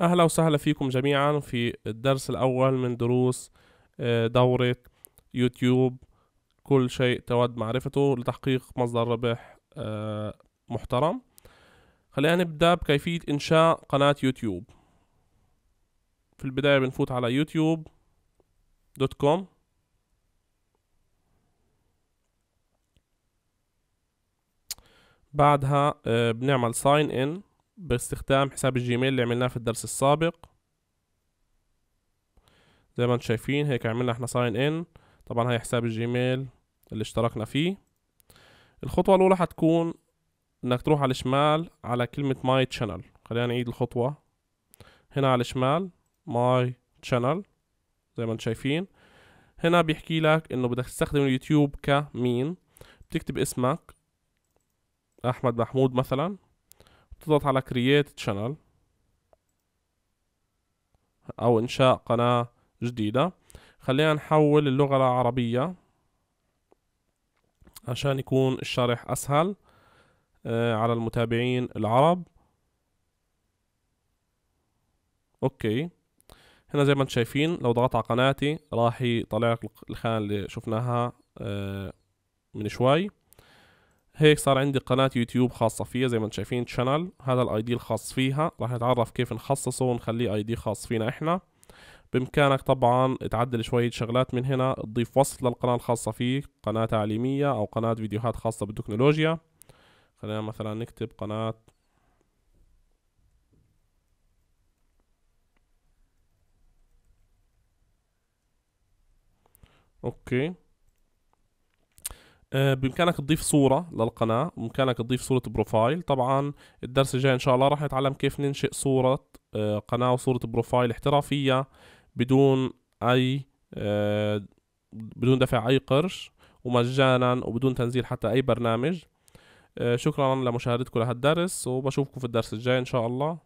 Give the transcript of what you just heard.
أهلا وسهلا فيكم جميعا في الدرس الأول من دروس آه، دورة يوتيوب كل شيء تود معرفته لتحقيق مصدر ربح آه، محترم خلينا نبدأ بكيفية إنشاء قناة يوتيوب في البداية بنفوت على يوتيوب دوت كوم بعدها آه، بنعمل ساين ان باستخدام حساب الجيميل اللي عملناه في الدرس السابق زي ما انتم شايفين هيك عملنا احنا ساين ان طبعا هاي حساب الجيميل اللي اشتركنا فيه الخطوة الأولى حتكون انك تروح على الشمال على كلمة ماي تشانل خلينا نعيد الخطوة هنا على الشمال ماي تشانل زي ما انتم شايفين هنا بيحكي لك انه بدك تستخدم اليوتيوب كمين بتكتب اسمك احمد محمود مثلا تضغط على create channel او انشاء قناة جديدة خلينا نحول اللغة العربية عشان يكون الشرح اسهل آه، على المتابعين العرب اوكي هنا زي ما انتم شايفين لو ضغطت على قناتي راح يطلع لك الخانة اللي شفناها آه، من شوي هيك صار عندي قناة يوتيوب خاصة فيها زي ما انتم شايفين شانل هذا الاي دي الخاص فيها راح نتعرف كيف نخصصه ونخليه اي دي خاص فينا احنا بامكانك طبعا تعدل شوية شغلات من هنا تضيف وصف للقناة الخاصة فيك قناة تعليمية او قناة فيديوهات خاصة بالتكنولوجيا خلينا مثلا نكتب قناة اوكي آه، بامكانك تضيف صوره للقناه بامكانك تضيف صوره بروفايل طبعا الدرس الجاي ان شاء الله راح نتعلم كيف ننشئ صوره آه، قناه وصوره بروفايل احترافيه بدون اي آه، بدون دفع اي قرش ومجانا وبدون تنزيل حتى اي برنامج شكرا لمشاهدتكم لهالدرس وبشوفكم في الدرس الجاي ان شاء الله